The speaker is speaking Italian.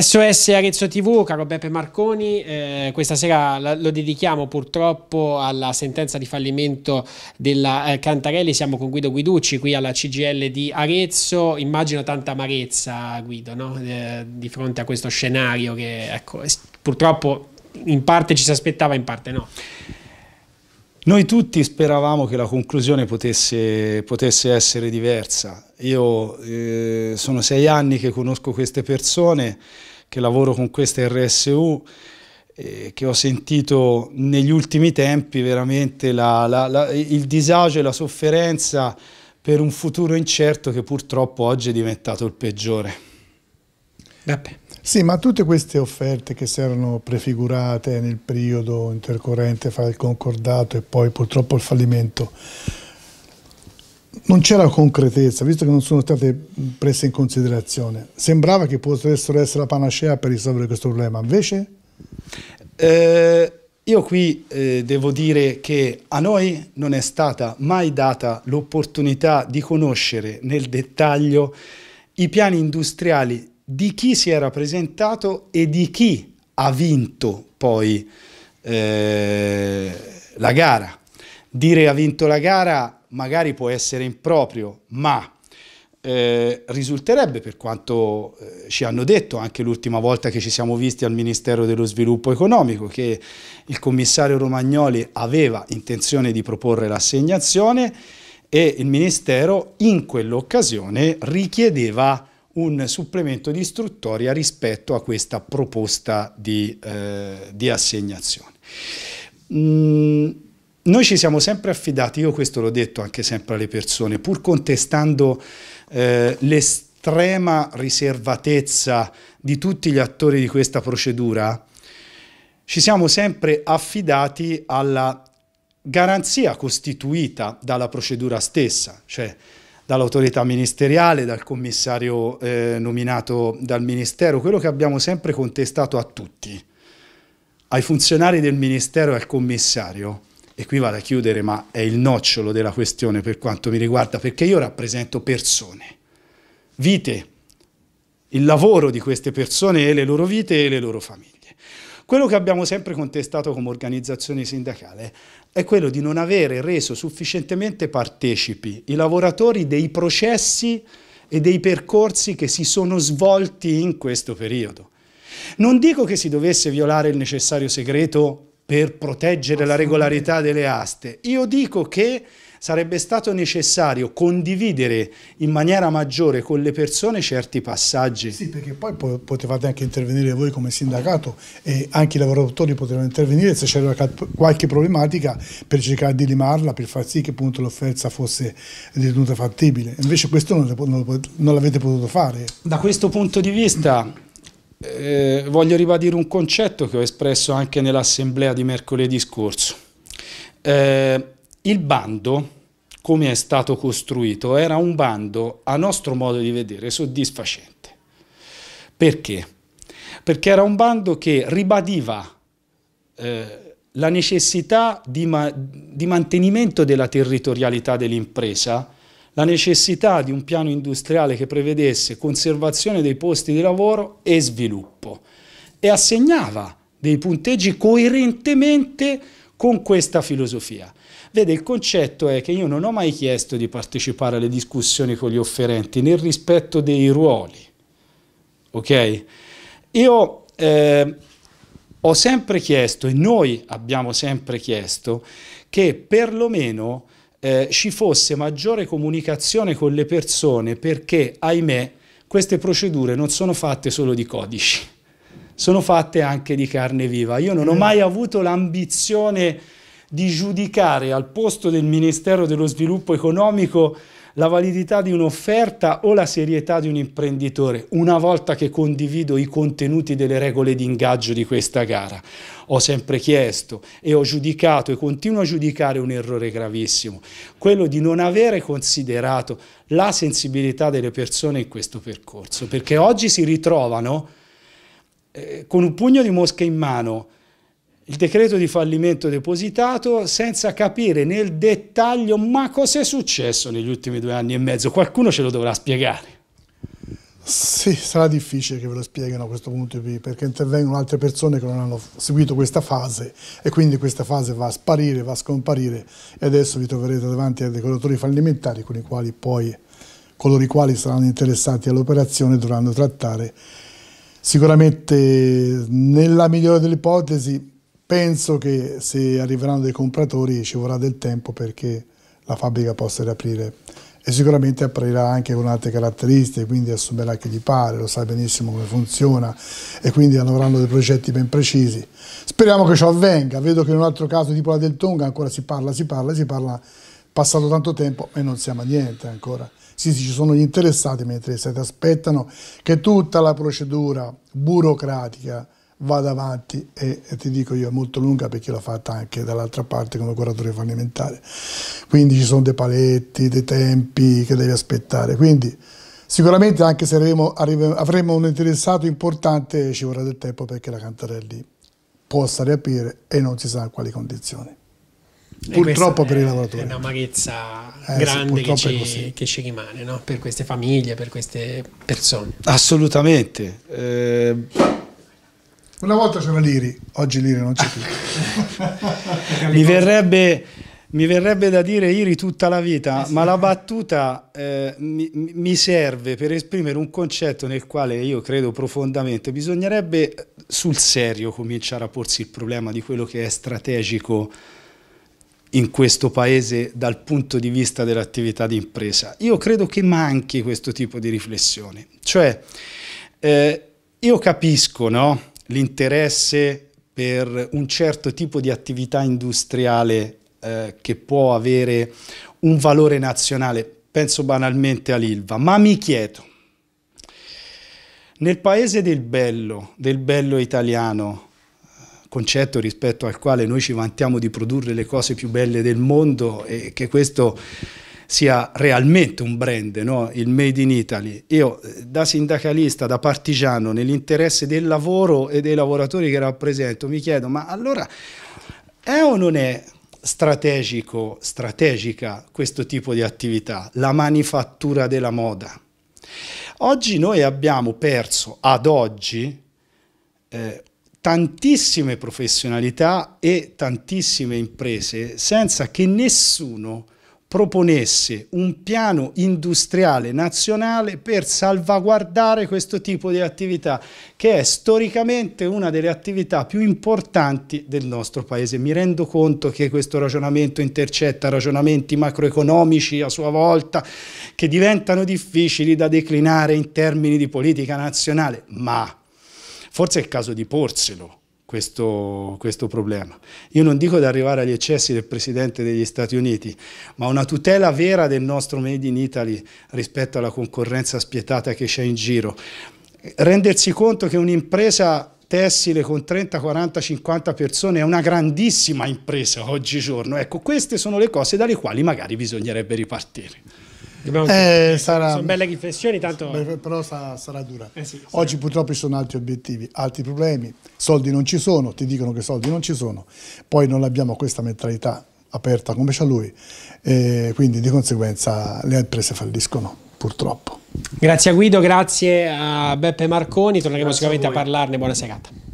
SOS Arezzo TV, caro Beppe Marconi, eh, questa sera lo dedichiamo purtroppo alla sentenza di fallimento della eh, Cantarelli, siamo con Guido Guiducci qui alla CGL di Arezzo, immagino tanta amarezza Guido no? eh, di fronte a questo scenario che ecco, purtroppo in parte ci si aspettava, in parte no. Noi tutti speravamo che la conclusione potesse, potesse essere diversa. Io eh, sono sei anni che conosco queste persone che lavoro con questa RSU, eh, che ho sentito negli ultimi tempi veramente la, la, la, il disagio e la sofferenza per un futuro incerto che purtroppo oggi è diventato il peggiore. Vabbè. Sì, ma tutte queste offerte che si erano prefigurate nel periodo intercorrente fra il concordato e poi purtroppo il fallimento, non c'era concretezza, visto che non sono state prese in considerazione. Sembrava che potessero essere la panacea per risolvere questo problema, invece? Eh, io qui eh, devo dire che a noi non è stata mai data l'opportunità di conoscere nel dettaglio i piani industriali di chi si era presentato e di chi ha vinto poi eh, la gara. Dire ha vinto la gara magari può essere improprio, ma eh, risulterebbe, per quanto eh, ci hanno detto anche l'ultima volta che ci siamo visti al Ministero dello Sviluppo Economico, che il commissario Romagnoli aveva intenzione di proporre l'assegnazione e il Ministero in quell'occasione richiedeva un supplemento di istruttoria rispetto a questa proposta di, eh, di assegnazione. Mm. Noi ci siamo sempre affidati, io questo l'ho detto anche sempre alle persone, pur contestando eh, l'estrema riservatezza di tutti gli attori di questa procedura, ci siamo sempre affidati alla garanzia costituita dalla procedura stessa, cioè dall'autorità ministeriale, dal commissario eh, nominato dal Ministero, quello che abbiamo sempre contestato a tutti, ai funzionari del Ministero e al commissario, e qui vado a chiudere, ma è il nocciolo della questione per quanto mi riguarda, perché io rappresento persone, vite, il lavoro di queste persone e le loro vite e le loro famiglie. Quello che abbiamo sempre contestato come organizzazione sindacale è quello di non avere reso sufficientemente partecipi i lavoratori dei processi e dei percorsi che si sono svolti in questo periodo. Non dico che si dovesse violare il necessario segreto per proteggere la regolarità delle aste. Io dico che sarebbe stato necessario condividere in maniera maggiore con le persone certi passaggi. Sì, perché poi potevate anche intervenire voi come sindacato e anche i lavoratori potevano intervenire se c'era qualche problematica per cercare di limarla, per far sì che l'offerta fosse ritenuta fattibile. Invece questo non l'avete potuto fare. Da questo punto di vista eh, voglio ribadire un concetto che ho espresso anche nell'assemblea di mercoledì scorso. Eh, il bando, come è stato costruito, era un bando, a nostro modo di vedere, soddisfacente. Perché? Perché era un bando che ribadiva eh, la necessità di, ma di mantenimento della territorialità dell'impresa, la necessità di un piano industriale che prevedesse conservazione dei posti di lavoro e sviluppo e assegnava dei punteggi coerentemente con questa filosofia. Vede, il concetto è che io non ho mai chiesto di partecipare alle discussioni con gli offerenti nel rispetto dei ruoli. Ok? Io eh, ho sempre chiesto e noi abbiamo sempre chiesto che perlomeno eh, ci fosse maggiore comunicazione con le persone perché, ahimè, queste procedure non sono fatte solo di codici, sono fatte anche di carne viva. Io non ho mai avuto l'ambizione di giudicare al posto del Ministero dello Sviluppo Economico la validità di un'offerta o la serietà di un imprenditore una volta che condivido i contenuti delle regole di ingaggio di questa gara. Ho sempre chiesto e ho giudicato e continuo a giudicare un errore gravissimo, quello di non avere considerato la sensibilità delle persone in questo percorso, perché oggi si ritrovano eh, con un pugno di mosche in mano, il decreto di fallimento depositato senza capire nel dettaglio ma cos'è successo negli ultimi due anni e mezzo. Qualcuno ce lo dovrà spiegare. Sì, sarà difficile che ve lo spieghino a questo punto perché intervengono altre persone che non hanno seguito questa fase e quindi questa fase va a sparire, va a scomparire e adesso vi troverete davanti a decoratori fallimentari con i quali poi coloro i quali saranno interessati all'operazione dovranno trattare sicuramente nella migliore delle ipotesi Penso che se arriveranno dei compratori ci vorrà del tempo perché la fabbrica possa riaprire e sicuramente apparirà anche con altre caratteristiche, quindi assumerà chi gli pare, lo sa benissimo come funziona e quindi avranno dei progetti ben precisi. Speriamo che ciò avvenga, vedo che in un altro caso tipo la del Tonga ancora si parla, si parla, si parla, passato tanto tempo e non siamo a niente ancora. Sì, sì, ci sono gli interessati, mentre gli interessati aspettano che tutta la procedura burocratica vada avanti e, e, ti dico io è molto lunga perché l'ho fatta anche dall'altra parte come curatore fallimentare. Quindi ci sono dei paletti, dei tempi che devi aspettare. Quindi sicuramente anche se avremo, avremo un interessato importante ci vorrà del tempo perché la Cantarelli possa riaprire e non si sa in quali condizioni. E purtroppo per i lavoratori. È una maghezza eh, grande che ci, che ci, rimane no? per queste famiglie, per queste persone. Assolutamente. Eh una volta c'era l'Iri, oggi l'Iri non c'è più. mi, verrebbe, mi, verrebbe, da dire Iri tutta la vita, eh sì. ma la battuta eh, mi, mi serve per esprimere un concetto nel quale io credo profondamente. Bisognerebbe eh, sul serio cominciare a porsi il problema di quello che è strategico in questo paese dal punto di vista dell'attività di impresa. Io credo che manchi questo tipo di riflessione. Cioè, eh, io capisco, no? l'interesse per un certo tipo di attività industriale eh, che può avere un valore nazionale, penso banalmente all'Ilva, ma mi chiedo, nel paese del bello, del bello italiano, concetto rispetto al quale noi ci vantiamo di produrre le cose più belle del mondo e che questo sia realmente un brand, no? il Made in Italy. Io eh, da sindacalista, da partigiano, nell'interesse del lavoro e dei lavoratori che rappresento, mi chiedo, ma allora è o non è strategico, strategica questo tipo di attività, la manifattura della moda? Oggi noi abbiamo perso ad oggi eh, tantissime professionalità e tantissime imprese senza che nessuno proponesse un piano industriale nazionale per salvaguardare questo tipo di attività che è storicamente una delle attività più importanti del nostro paese. Mi rendo conto che questo ragionamento intercetta ragionamenti macroeconomici a sua volta che diventano difficili da declinare in termini di politica nazionale, ma forse è il caso di porselo questo, questo, problema. Io non dico di arrivare agli eccessi del Presidente degli Stati Uniti, ma una tutela vera del nostro Made in Italy rispetto alla concorrenza spietata che c'è in giro. Rendersi conto che un'impresa tessile con 30, 40, 50 persone è una grandissima impresa oggigiorno. Ecco, queste sono le cose dalle quali magari bisognerebbe ripartire. Eh, sarà, sono belle riflessioni, tanto... però sarà, sarà dura. Eh sì, Oggi purtroppo ci sono altri obiettivi, altri problemi, soldi non ci sono, ti dicono che soldi non ci sono, poi non abbiamo questa mentalità aperta come c'ha lui, e quindi di conseguenza le imprese falliscono, purtroppo. Grazie a Guido, grazie a Beppe Marconi, torneremo grazie sicuramente a, a parlarne, buona serata.